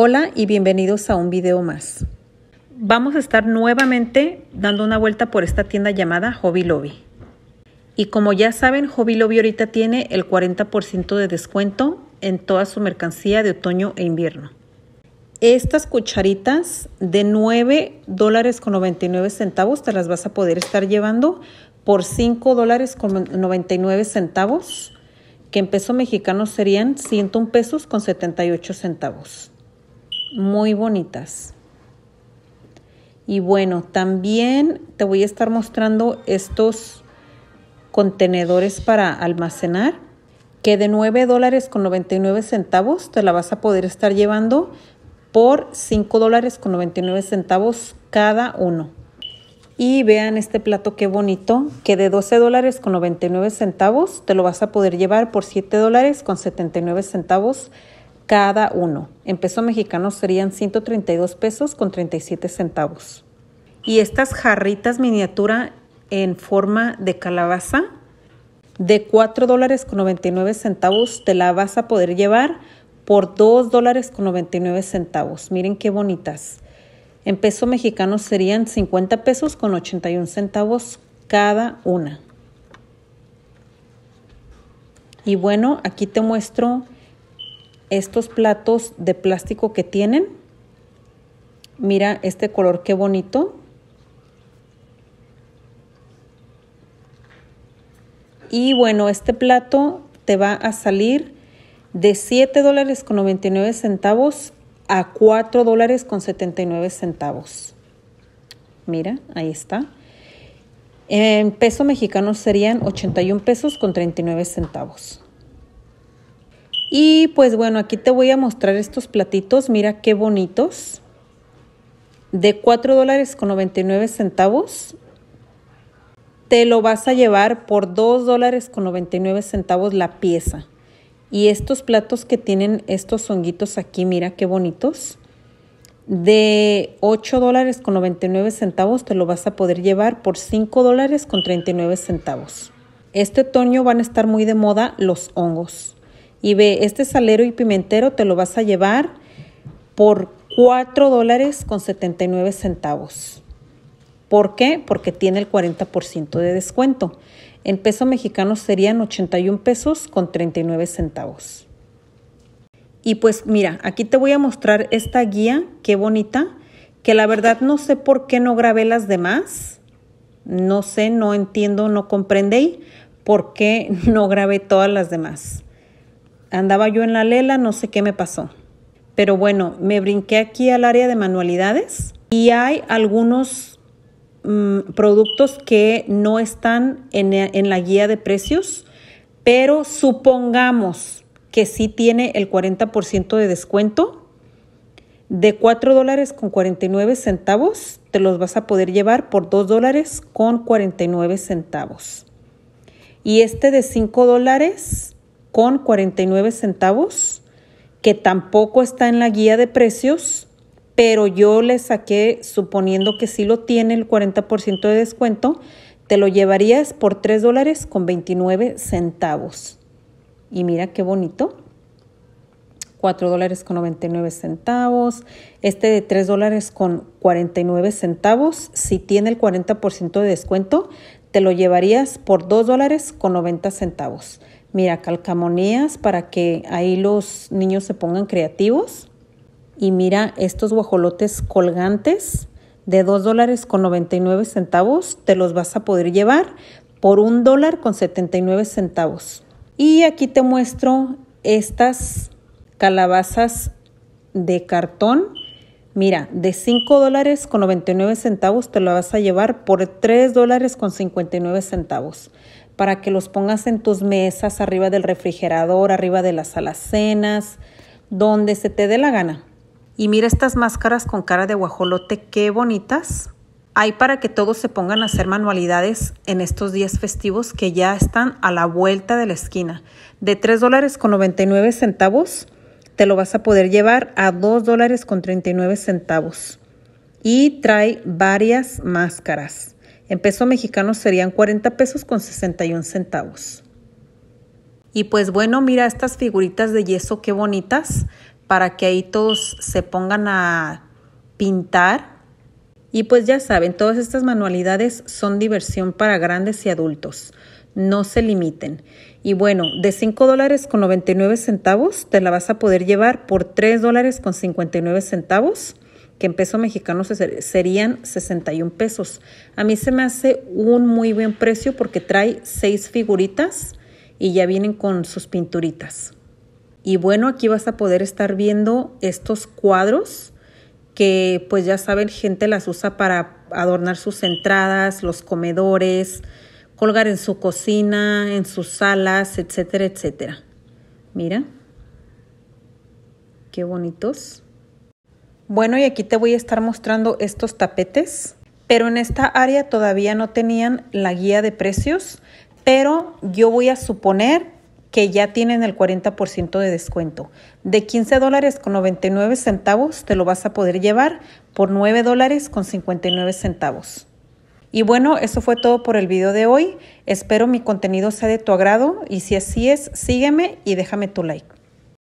Hola y bienvenidos a un video más. Vamos a estar nuevamente dando una vuelta por esta tienda llamada Hobby Lobby. Y como ya saben, Hobby Lobby ahorita tiene el 40% de descuento en toda su mercancía de otoño e invierno. Estas cucharitas de 9 dólares con 99 centavos te las vas a poder estar llevando por 5 dólares con 99 centavos, que en peso mexicano serían 101 pesos con 78 centavos muy bonitas. Y bueno, también te voy a estar mostrando estos contenedores para almacenar que de 9 dólares con 99 centavos te la vas a poder estar llevando por 5 dólares con 99 centavos cada uno. Y vean este plato qué bonito, que de 12 dólares con 99 centavos te lo vas a poder llevar por 7 dólares con 79 centavos cada uno. En peso mexicano serían 132 pesos con 37 centavos. Y estas jarritas miniatura en forma de calabaza de 4 dólares con 99 centavos te la vas a poder llevar por 2 dólares con 99 centavos. Miren qué bonitas. En peso mexicano serían 50 pesos con 81 centavos cada una. Y bueno, aquí te muestro estos platos de plástico que tienen. Mira este color, qué bonito. Y bueno, este plato te va a salir de 7 dólares con 99 centavos a 4 dólares con 79 centavos. Mira, ahí está. En peso mexicano serían 81 pesos con 39 centavos. Y pues bueno, aquí te voy a mostrar estos platitos, mira qué bonitos. De 4 dólares con 99 centavos. Te lo vas a llevar por 2 dólares con 99 centavos la pieza. Y estos platos que tienen estos honguitos aquí, mira qué bonitos. De 8 dólares con 99 centavos te lo vas a poder llevar por 5 dólares con 39 centavos. Este otoño van a estar muy de moda los hongos y ve, este salero y pimentero te lo vas a llevar por 4 dólares con 79 centavos. ¿Por qué? Porque tiene el 40% de descuento. En peso mexicano serían 81 pesos con 39 centavos. Y pues mira, aquí te voy a mostrar esta guía, qué bonita, que la verdad no sé por qué no grabé las demás. No sé, no entiendo, no comprendí por qué no grabé todas las demás andaba yo en la lela, no sé qué me pasó. Pero bueno, me brinqué aquí al área de manualidades y hay algunos mm, productos que no están en, en la guía de precios, pero supongamos que sí tiene el 40% de descuento, de $4.49, dólares con 49 centavos, te los vas a poder llevar por $2.49. dólares con 49 centavos. Y este de 5 dólares con 49 centavos, que tampoco está en la guía de precios, pero yo le saqué, suponiendo que si lo tiene el 40% de descuento, te lo llevarías por 3 dólares con 29 centavos. Y mira qué bonito. 4 dólares con 99 centavos. Este de 3 dólares con 49 centavos. Si tiene el 40% de descuento, te lo llevarías por 2 dólares con 90 centavos mira, calcamonías para que ahí los niños se pongan creativos. Y mira estos guajolotes colgantes de 2 dólares con 99 centavos, te los vas a poder llevar por un dólar con 79 centavos. Y aquí te muestro estas calabazas de cartón. Mira, de $5.99 dólares con 99 centavos te la vas a llevar por $3.59. dólares con 59 centavos para que los pongas en tus mesas, arriba del refrigerador, arriba de las alacenas, donde se te dé la gana. Y mira estas máscaras con cara de guajolote, qué bonitas. Hay para que todos se pongan a hacer manualidades en estos días festivos que ya están a la vuelta de la esquina. De $3.99 dólares con 99 centavos te lo vas a poder llevar a $2.39. dólares con 39 centavos. Y trae varias máscaras. En peso mexicano serían 40 pesos con 61 centavos. Y pues bueno, mira estas figuritas de yeso, qué bonitas, para que ahí todos se pongan a pintar. Y pues ya saben, todas estas manualidades son diversión para grandes y adultos. No se limiten. Y bueno, de 5 dólares con 99 centavos te la vas a poder llevar por 3 dólares con 59 centavos que en peso mexicano serían 61 pesos. A mí se me hace un muy buen precio porque trae seis figuritas y ya vienen con sus pinturitas. Y bueno, aquí vas a poder estar viendo estos cuadros que pues ya saben, gente las usa para adornar sus entradas, los comedores, colgar en su cocina, en sus salas, etcétera, etcétera. Mira, qué bonitos. Bueno, y aquí te voy a estar mostrando estos tapetes, pero en esta área todavía no tenían la guía de precios, pero yo voy a suponer que ya tienen el 40% de descuento. De 15 dólares con 99 centavos te lo vas a poder llevar por 9 dólares con 59 centavos. Y bueno, eso fue todo por el video de hoy. Espero mi contenido sea de tu agrado y si así es, sígueme y déjame tu like.